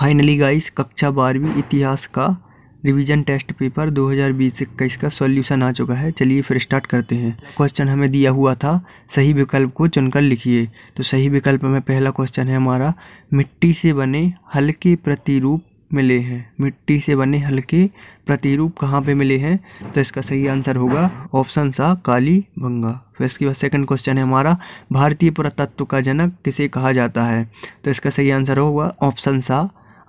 finally guys कक्षा बारहवीं इतिहास का रिवीजन टेस्ट पेपर 2020-21 का सॉल्यूशन आ चुका है चलिए फिर स्टार्ट करते हैं क्वेश्चन हमें दिया हुआ था सही विकल्प को चुनकर लिखिए तो सही विकल्प में पहला क्वेश्चन है हमारा मिट्टी से बने हल्के प्रतिरूप मिले हैं मिट्टी से बने हल्के प्रतिरूप कहाँ पे मिले हैं तो इसका सही आंसर होगा ऑप्शन सा काली भंगा फिर इसके बाद सेकंड क्वेश्चन है हमारा भारतीय पुरातत्व का जनक किसे कहा जाता है तो इसका सही आंसर होगा ऑप्शन सा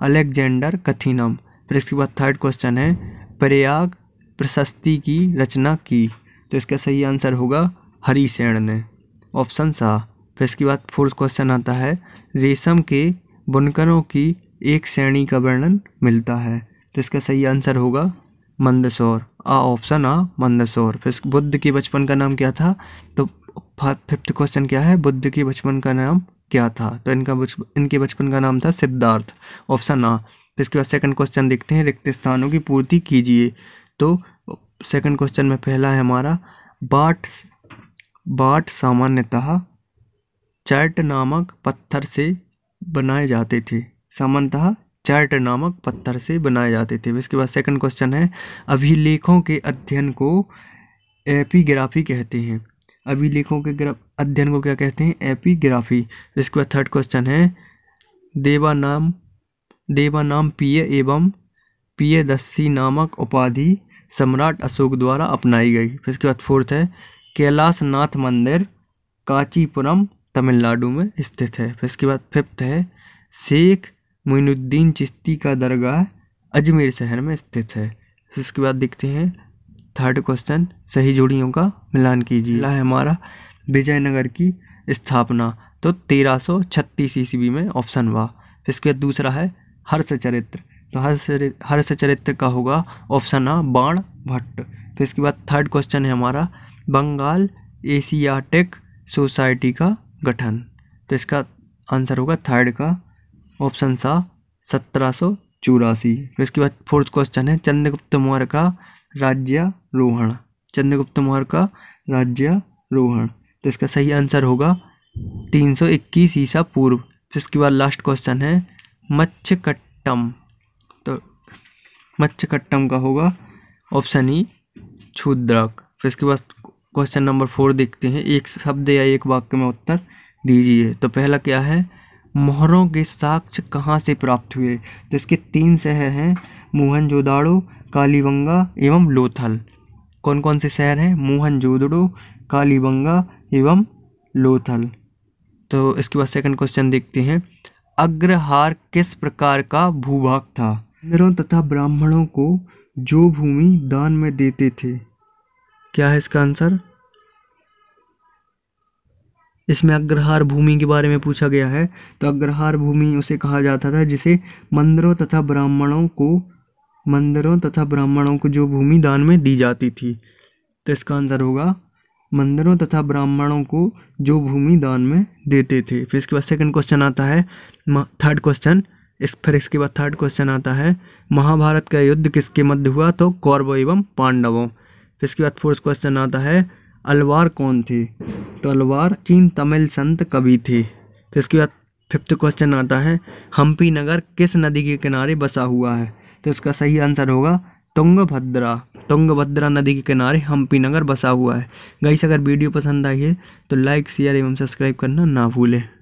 अलेक्जेंडर कथिनम फिर इसके बाद थर्ड क्वेश्चन है प्रयाग प्रशस्ति की रचना की तो इसका सही आंसर होगा हरिसेण ने ऑप्शन सा फिर इसके बाद फोर्थ क्वेश्चन आता है रेशम के बुनकरों की एक श्रेणी का वर्णन मिलता है तो इसका सही आंसर होगा मंदसौर ऑप्शन आ मंदसौर फिर बुद्ध के बचपन का नाम क्या था तो फिफ्थ क्वेश्चन क्या है बुद्ध के बचपन का नाम क्या था तो इनका बच इनके बचपन का नाम था सिद्धार्थ ऑप्शन आ फिर इसके बाद सेकंड क्वेश्चन देखते हैं रिक्त स्थानों की पूर्ति कीजिए तो सेकंड क्वेश्चन में पहला है हमारा बाट बाट सामान्यतः चैट नामक पत्थर से बनाए जाते थे सामान्यतः चार्ट नामक पत्थर से बनाए जाते थे इसके बाद सेकंड क्वेश्चन है अभिलेखों के अध्ययन को एपीग्राफी कहते हैं अभिलेखों के अध्ययन को क्या कहते हैं एपीग्राफी इसके बाद थर्ड क्वेश्चन है देवा नाम देवा नाम पिय एवं दस्सी नामक उपाधि सम्राट अशोक द्वारा अपनाई गई फिर इसके बाद फोर्थ है कैलाश नाथ मंदिर कांचीपुरम तमिलनाडु में स्थित है फिर इसके बाद फिफ्थ है शेख मोइनुद्दीन चिश्ती का दरगाह अजमेर शहर में स्थित है इसके बाद देखते हैं थर्ड क्वेश्चन सही जोड़ियों का मिलान कीजिए है हमारा विजयनगर की स्थापना तो तेरह सौ छत्तीस ईस्वी में ऑप्शन वा इसके बाद दूसरा है हर्ष चरित्र तो हर्ष हर्ष चरित्र का होगा ऑप्शन आ बाण भट्ट फिर इसके बाद थर्ड क्वेश्चन है हमारा बंगाल एशियाटिक सोसाइटी का गठन तो इसका आंसर होगा थर्ड का ऑप्शन सा सत्रह सौ चौरासी फिर इसके बाद फोर्थ क्वेश्चन है चंद्रगुप्त मौर्य का राज्यारोहण चंद्रगुप्त मौर्य का राज्यारोहण तो इसका सही आंसर होगा तीन सौ इक्कीस ईसा पूर्व फिर इसके बाद लास्ट क्वेश्चन है मच्छकट्टम तो मच्छकट्टम का होगा ऑप्शन ई क्षुद्रक फिर इसके बाद क्वेश्चन नंबर फोर देखते हैं एक शब्द या एक वाक्य में उत्तर दीजिए तो पहला क्या है मोहरों के साक्ष्य कहाँ से प्राप्त हुए तो इसके तीन शहर हैं मोहनजोदाड़ो कालीबंगा एवं लोथल कौन कौन से शहर हैं मोहनजोदड़ो कालीबंगा एवं लोथल तो इसके बाद सेकंड क्वेश्चन देखते हैं अग्रहार किस प्रकार का भूभाग था इंद्रों तथा ब्राह्मणों को जो भूमि दान में देते थे क्या है इसका आंसर इसमें अग्रहार भूमि के बारे में पूछा गया है तो अग्रहार भूमि उसे कहा जाता था जिसे मंदिरों तथा ब्राह्मणों को मंदिरों तथा ब्राह्मणों को जो भूमि दान में दी जाती थी तो इसका आंसर होगा मंदिरों तथा ब्राह्मणों को जो भूमि दान में देते थे फिर इसके बाद सेकंड क्वेश्चन आता है थर्ड क्वेश्चन इस फिर इसके बाद थर्ड क्वेश्चन आता है महाभारत का युद्ध किसके मध्य हुआ तो कौरव एवं पांडवों फिर इसके बाद फोर्थ क्वेश्चन आता है अलवार कौन थी तो अलवार चीन तमिल संत कवि थी फिर इसके बाद फिफ्थ क्वेश्चन आता है हम्पी नगर किस नदी के किनारे बसा हुआ है तो इसका सही आंसर होगा तुंगभद्रा तुंगभद्रा नदी के किनारे हम्पी नगर बसा हुआ है गाइस अगर वीडियो पसंद आई है तो लाइक शेयर एवं सब्सक्राइब करना ना भूलें